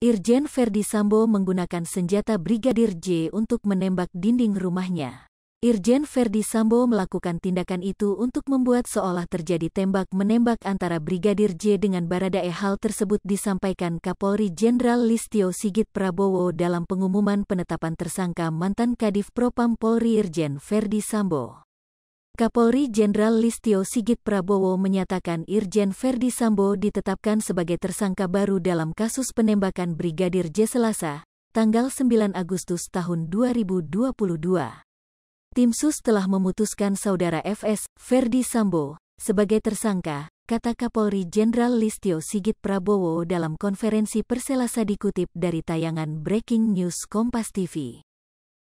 Irjen Ferdi Sambo menggunakan senjata Brigadir J untuk menembak dinding rumahnya. Irjen Ferdi Sambo melakukan tindakan itu untuk membuat seolah terjadi tembak-menembak antara Brigadir J dengan Baradae. Hal tersebut disampaikan Kapolri Jenderal Listio Sigit Prabowo dalam pengumuman penetapan tersangka mantan Kadif Propam Polri Irjen Ferdi Sambo. Kapolri Jenderal Listio Sigit Prabowo menyatakan Irjen Verdi Sambo ditetapkan sebagai tersangka baru dalam kasus penembakan Brigadir J Selasa, tanggal 9 Agustus tahun 2022. Tim SUS telah memutuskan saudara FS, Verdi Sambo, sebagai tersangka, kata Kapolri Jenderal Listio Sigit Prabowo dalam konferensi perselasa dikutip dari tayangan Breaking News Kompas TV.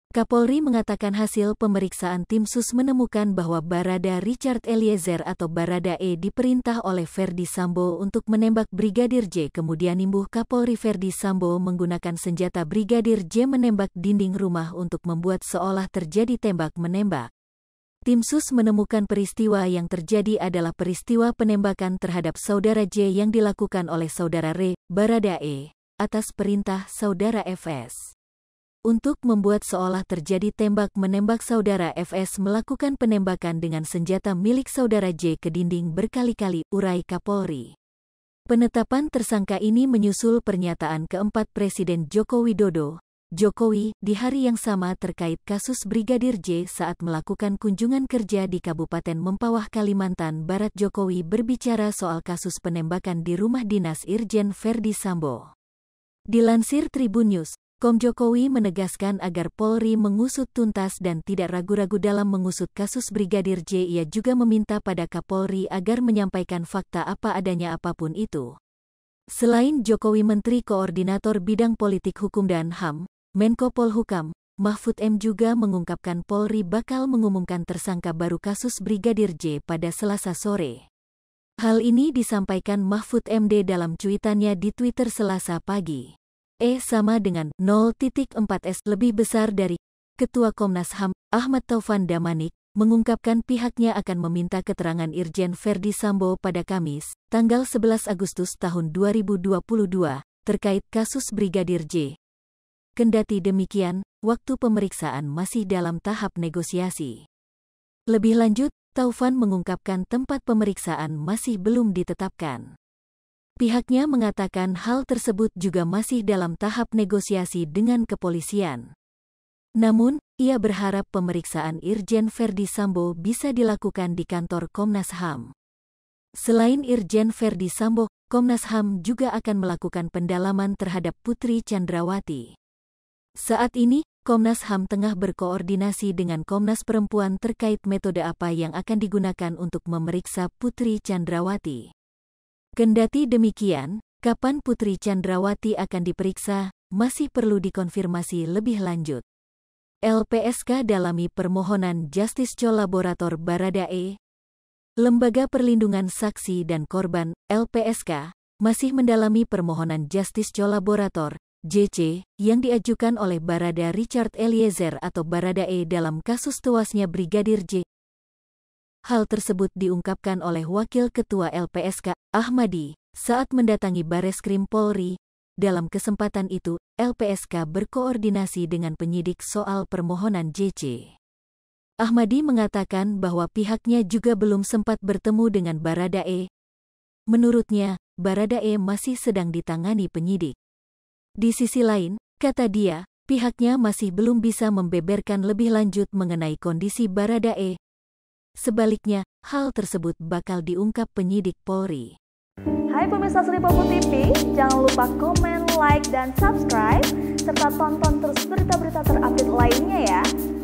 Kapolri mengatakan hasil pemeriksaan tim sus menemukan bahwa Barada Richard Eliezer atau Barada E diperintah oleh Verdi Sambo untuk menembak Brigadir J kemudian nimbuh Kapolri Verdi Sambo menggunakan senjata Brigadir J menembak dinding rumah untuk membuat seolah terjadi tembak-menembak. Tim sus menemukan peristiwa yang terjadi adalah peristiwa penembakan terhadap saudara J yang dilakukan oleh saudara Re, Barada E, atas perintah saudara FS untuk membuat seolah terjadi tembak-menembak saudara FS melakukan penembakan dengan senjata milik saudara J ke dinding berkali-kali, urai Kapolri. Penetapan tersangka ini menyusul pernyataan keempat Presiden Joko Widodo, Jokowi, di hari yang sama terkait kasus Brigadir J saat melakukan kunjungan kerja di Kabupaten Mempawah, Kalimantan Barat. Jokowi berbicara soal kasus penembakan di rumah dinas Irjen Verdi Sambo. Dilansir Tribun News, Kom Jokowi menegaskan agar Polri mengusut tuntas dan tidak ragu-ragu dalam mengusut kasus Brigadir J. Ia juga meminta pada Kapolri agar menyampaikan fakta apa adanya apapun itu. Selain Jokowi Menteri Koordinator Bidang Politik Hukum dan HAM, Menko Polhukam, Mahfud M juga mengungkapkan Polri bakal mengumumkan tersangka baru kasus Brigadir J pada Selasa sore. Hal ini disampaikan Mahfud MD dalam cuitannya di Twitter Selasa pagi. E sama dengan 0.4S lebih besar dari Ketua Komnas HAM, Ahmad Taufan Damanik, mengungkapkan pihaknya akan meminta keterangan Irjen Verdi Sambo pada Kamis, tanggal 11 Agustus tahun 2022, terkait kasus Brigadir J. Kendati demikian, waktu pemeriksaan masih dalam tahap negosiasi. Lebih lanjut, Taufan mengungkapkan tempat pemeriksaan masih belum ditetapkan. Pihaknya mengatakan hal tersebut juga masih dalam tahap negosiasi dengan kepolisian. Namun, ia berharap pemeriksaan Irjen Verdi Sambo bisa dilakukan di kantor Komnas HAM. Selain Irjen Verdi Sambo, Komnas HAM juga akan melakukan pendalaman terhadap Putri Chandrawati. Saat ini, Komnas HAM tengah berkoordinasi dengan Komnas Perempuan terkait metode apa yang akan digunakan untuk memeriksa Putri Chandrawati. Kendati demikian, kapan Putri Chandrawati akan diperiksa, masih perlu dikonfirmasi lebih lanjut. LPSK dalami permohonan Justice Collaborator Baradae. Lembaga Perlindungan Saksi dan Korban, LPSK, masih mendalami permohonan Justice Collaborator, JC, yang diajukan oleh Barada Richard Eliezer atau Baradae dalam kasus tewasnya Brigadir J. Hal tersebut diungkapkan oleh Wakil Ketua LPSK, Ahmadi, saat mendatangi Bares Krim Polri. Dalam kesempatan itu, LPSK berkoordinasi dengan penyidik soal permohonan JC. Ahmadi mengatakan bahwa pihaknya juga belum sempat bertemu dengan Baradae. Menurutnya, Baradae masih sedang ditangani penyidik. Di sisi lain, kata dia, pihaknya masih belum bisa membeberkan lebih lanjut mengenai kondisi Baradae, Sebaliknya, hal tersebut bakal diungkap penyidik Polri. Hai pemirsa Seripopo TV, jangan lupa komen, like, dan subscribe, serta tonton terus berita-berita terupdate lainnya ya.